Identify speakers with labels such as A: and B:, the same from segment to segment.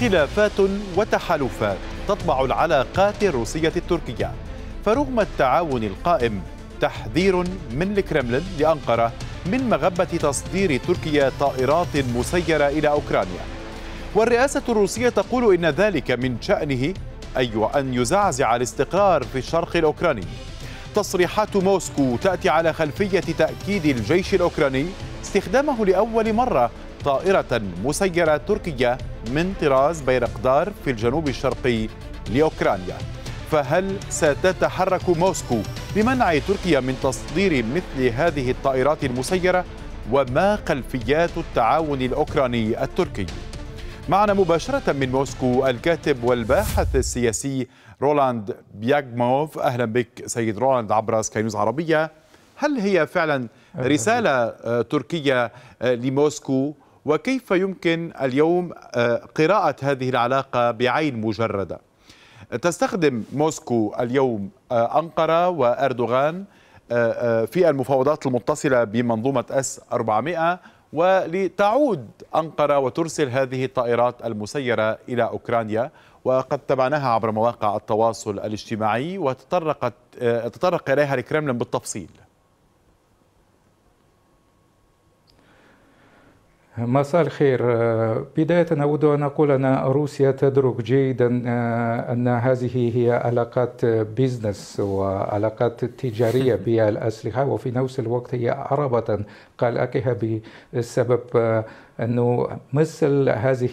A: خلافات وتحالفات تطبع العلاقات الروسية التركية فرغم التعاون القائم تحذير من الكرملين لأنقرة من مغبة تصدير تركيا طائرات مسيرة إلى أوكرانيا والرئاسة الروسية تقول إن ذلك من شأنه أي أن يزعزع الاستقرار في الشرق الأوكراني تصريحات موسكو تأتي على خلفية تأكيد الجيش الأوكراني استخدامه لأول مرة طائرة مسيرة تركية من طراز بيرقدار في الجنوب الشرقي لأوكرانيا فهل ستتحرك موسكو لمنع تركيا من تصدير مثل هذه الطائرات المسيرة وما خلفيات التعاون الأوكراني التركي؟ معنا مباشرة من موسكو الكاتب والباحث السياسي رولاند بياغموف أهلا بك سيد رولاند عبر سكاي عربية هل هي فعلا رسالة آه، تركية آه، لموسكو وكيف يمكن اليوم آه، قراءة هذه العلاقة بعين مجردة تستخدم موسكو اليوم آه، أنقرة وأردوغان آه، في المفاوضات المتصلة بمنظومة أس 400 ولتعود أنقرة وترسل هذه الطائرات المسيرة إلى أوكرانيا وقد تبعناها عبر مواقع التواصل الاجتماعي وتطرقت تطرق إليها الكرملين بالتفصيل
B: مساء الخير آه، بداية أود أن أقول أن روسيا تدرك جيدا آه، أن هذه هي علاقات بيزنس وعلاقات تجارية بالأسلحة وفي نفس الوقت هي عربة قلقها بسبب آه، أنه مثل هذه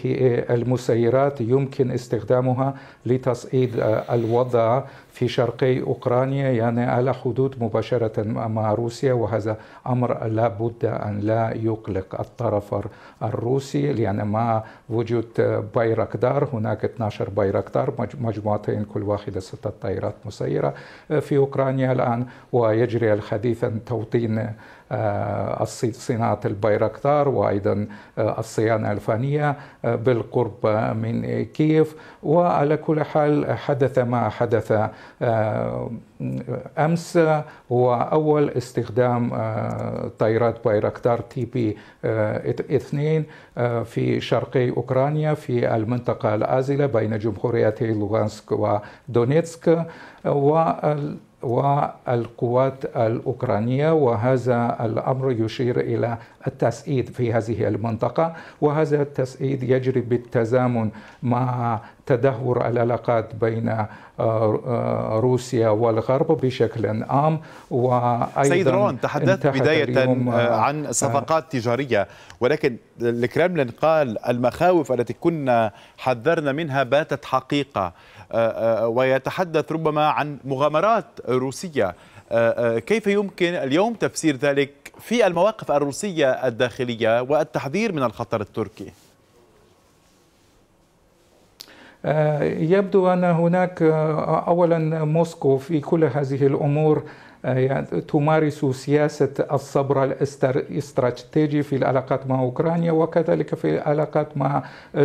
B: المسيرات يمكن استخدامها لتصعيد الوضع في شرقي أوكرانيا يعني على حدود مباشرة مع روسيا وهذا أمر لا بد أن لا يقلق الطرف الروسي يعني مع وجود بايركدار هناك 12 بايركدار مجموعتين كل واحدة ستة طائرات مسيرة آه، في أوكرانيا الآن ويجري الحديث عن توطين آه، صناعة البيركتار وأيضا آه، الصيانة الفنية آه، بالقرب من كييف وعلى كل حال حدث ما حدث أمس هو أول استخدام طائرات بايركتار تي بي اثنين في شرقي أوكرانيا في المنطقة الآزلة بين جمهوريتي لوغانسك ودونيتسك والقوات الأوكرانية وهذا الأمر يشير إلى التسعيد في هذه المنطقة وهذا التسعيد يجري بالتزامن مع تدهور العلاقات بين آه، آه، روسيا والغرب بشكل عام وأيضا سيد رون تحدثت بداية آه، عن
A: صفقات تجارية ولكن الكرملين قال المخاوف التي كنا حذرنا منها باتت حقيقة ويتحدث ربما عن مغامرات روسية كيف يمكن اليوم تفسير ذلك في المواقف الروسية الداخلية والتحذير من الخطر التركي
B: آه، يبدو أن هناك آه، أولا موسكو في كل هذه الأمور تمارس سياسة الصبر الاستراتيجي في العلاقات مع أوكرانيا وكذلك في العلاقات مع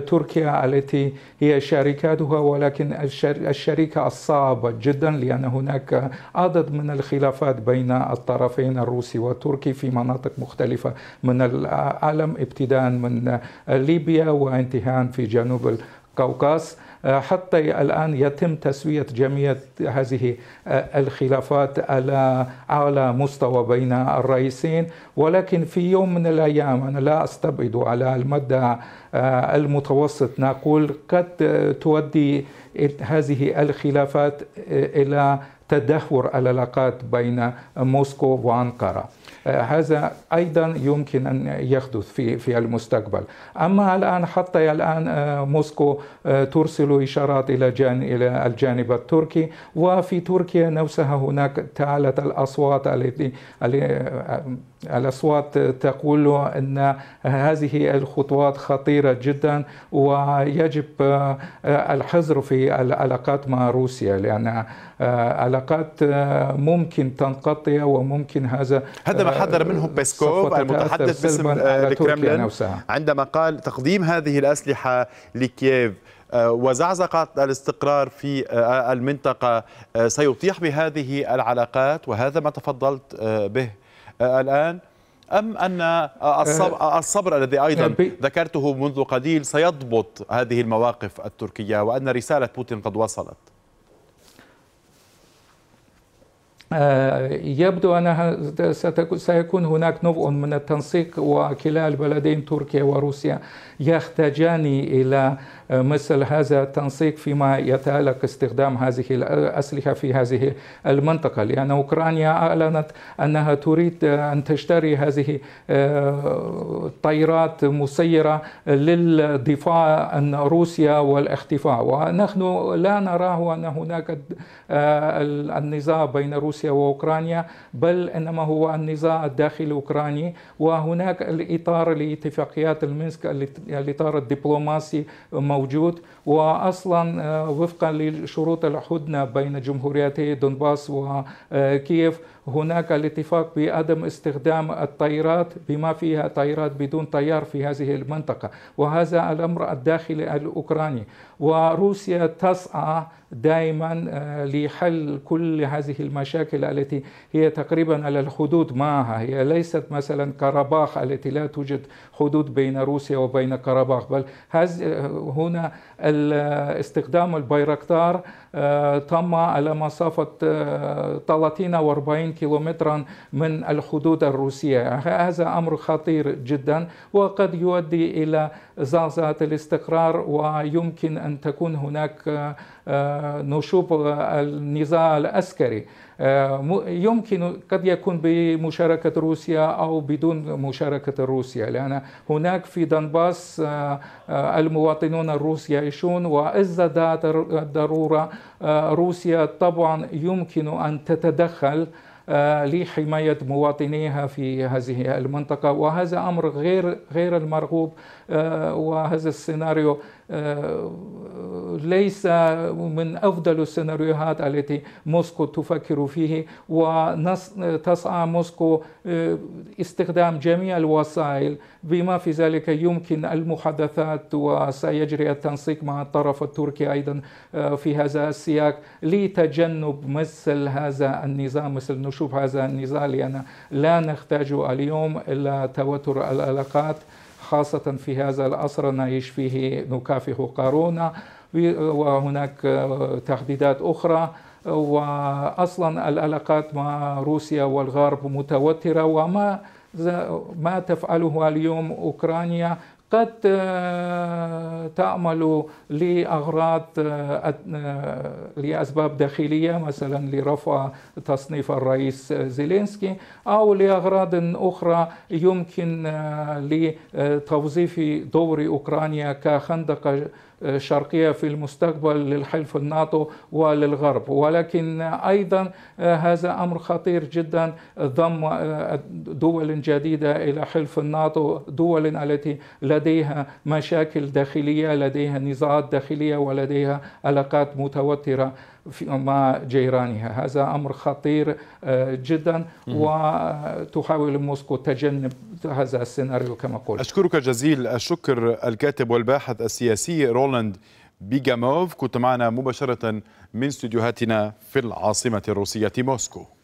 B: تركيا التي هي شركاتها ولكن الشريكة الصعبة جدا لأن هناك عدد من الخلافات بين الطرفين الروسي والتركي في مناطق مختلفة من العالم ابتداء من ليبيا وانتهاء في جنوب القوقاز آه، حتى الآن يتم تسوية جميع هذه آه، الخلافات على أعلى مستوى بين الرئيسين ولكن في يوم من الأيام أنا لا أستبعد على المدى آه، المتوسط نقول قد تؤدي هذه الخلافات إلى تدهور العلاقات بين موسكو وأنقرة آه، هذا ايضا يمكن ان يحدث في في المستقبل اما الان حتى الان آه، موسكو آه، ترسل اشارات الى الى الجانب التركي وفي تركيا نفسها هناك تعالت الاصوات التي الأصوات تقول أن هذه الخطوات خطيرة جدا ويجب آه، الحذر في العلاقات مع روسيا لأن آه، علاقات آه، ممكن تنقطع وممكن هذا هذا ما حذر منه بيسكوف المتحدث باسم الكرملين
A: عندما قال تقديم هذه الأسلحة لكييف وزعزقة الاستقرار في المنطقة سيطيح بهذه العلاقات وهذا ما تفضلت به آه، الآن أم أن آه، آه، الصبر, الذي أيضا يعني ذكرته منذ قليل سيضبط هذه المواقف التركية وأن رسالة بوتين قد وصلت
B: يبدو أنها سيكون هناك نوع من التنسيق وكلا البلدين تركيا وروسيا يحتاجان إلى مثل هذا التنسيق فيما يتعلق استخدام هذه الأسلحة في هذه المنطقة لأن يعني أوكرانيا أعلنت أنها تريد أن تشتري هذه الطائرات آه، مسيرة للدفاع عن روسيا والاختفاء ونحن لا نراه أن هناك آه، النزاع بين روسيا وأوكرانيا بل إنما هو النزاع الداخلي الأوكراني وهناك الإطار لاتفاقيات المنسك الإطار الدبلوماسي موجود موجود واصلا آه، وفقا لشروط الهدنه بين جمهوريتي دونباس وكييف هناك الاتفاق بعدم استخدام الطائرات بما فيها طائرات بدون طيار في هذه المنطقة وهذا الأمر الداخلي الأوكراني وروسيا تسعى دائما آه، لحل كل هذه المشاكل التي هي تقريبا على الحدود معها هي ليست مثلا كرباخ التي لا توجد حدود بين روسيا وبين كرباخ بل آه، هنا استخدام البيركتار آه، تم على مسافة 30 و 40 كيلومترا من الحدود الروسية هذا أمر خطير جدا وقد يؤدي إلى زعزعة الاستقرار ويمكن أن تكون هناك آه، نشوب آه، النزاع العسكري آه، يمكن قد يكون بمشاركة روسيا أو بدون مشاركة روسيا لأن هناك في دنباس المواطنون الروس يعيشون وإذا دعت الضرورة روسيا طبعا يمكن أن تتدخل آه، لحماية مواطنيها في هذه المنطقة وهذا أمر غير غير المرغوب آه، وهذا السيناريو آه، ليس من أفضل السيناريوهات التي موسكو تفكر فيه وتسعى موسكو آه، استخدام جميع الوسائل بما في ذلك يمكن المحادثات وسيجري التنسيق مع الطرف التركي أيضا آه، في هذا السياق لتجنب مثل هذا النظام مثل نشوب هذا النظام لأن لا نحتاج اليوم إلى توتر العلاقات خاصة في هذا العصر نعيش فيه نكافح قارونا وهناك تهديدات أخرى واصلا العلاقات مع روسيا والغرب متوتره وما ما تفعله اليوم اوكرانيا قد آه، تعمل لأغراض آه، آه، لأسباب داخلية مثلا لرفع تصنيف الرئيس زيلينسكي أو لأغراض أخرى يمكن لتوظيف دور أوكرانيا كخندق الشرقية في المستقبل للحلف الناتو وللغرب ولكن أيضا آه، هذا أمر خطير جدا ضم آه، دول جديدة إلى حلف الناتو دول التي لديها مشاكل داخلية لديها نزاعات داخلية ولديها علاقات متوترة مع جيرانها هذا أمر خطير آه، جدا وتحاول موسكو تجنب هذا السيناريو كما قلت
A: أشكرك جزيل الشكر الكاتب والباحث السياسي رولاند بيجاموف كنت معنا مباشرة من استديوهاتنا في العاصمة الروسية موسكو